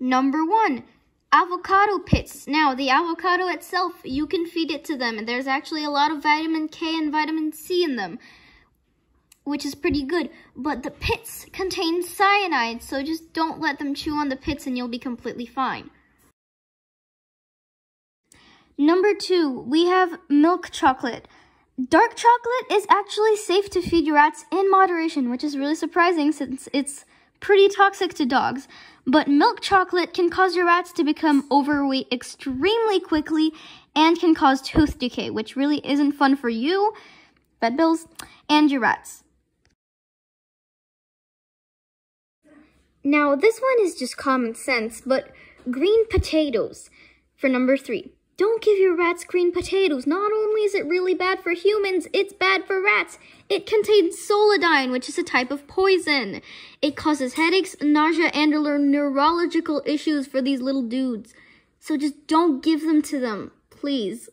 Number one, avocado pits. Now, the avocado itself, you can feed it to them. And there's actually a lot of vitamin K and vitamin C in them, which is pretty good. But the pits contain cyanide, so just don't let them chew on the pits and you'll be completely fine. Number two, we have milk chocolate. Dark chocolate is actually safe to feed your rats in moderation, which is really surprising since it's pretty toxic to dogs, but milk chocolate can cause your rats to become overweight extremely quickly and can cause tooth decay, which really isn't fun for you, bed bills, and your rats. Now, this one is just common sense, but green potatoes for number three. Don't give your rats green potatoes. Not only is it really bad for humans, it's bad for rats. It contains solidine, which is a type of poison. It causes headaches, nausea, and neurological issues for these little dudes. So just don't give them to them, please.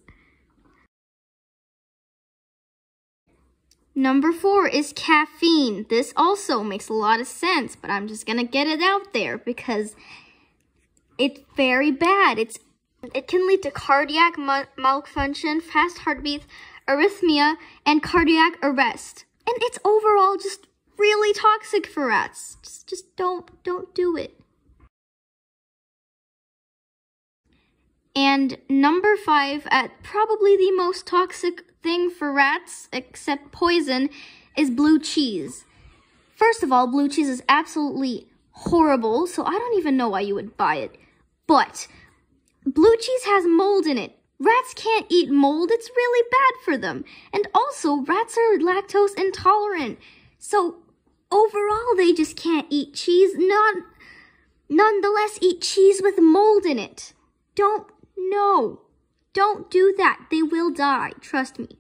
Number four is caffeine. This also makes a lot of sense, but I'm just gonna get it out there because it's very bad. It's it can lead to cardiac malfunction, fast heartbeat, arrhythmia, and cardiac arrest. And it's overall just really toxic for rats. Just, just don't, don't do it. And number five, at probably the most toxic thing for rats, except poison, is blue cheese. First of all, blue cheese is absolutely horrible, so I don't even know why you would buy it. But Blue cheese has mold in it. Rats can't eat mold. It's really bad for them. And also, rats are lactose intolerant. So overall, they just can't eat cheese. Non nonetheless, eat cheese with mold in it. Don't, no. Don't do that. They will die. Trust me.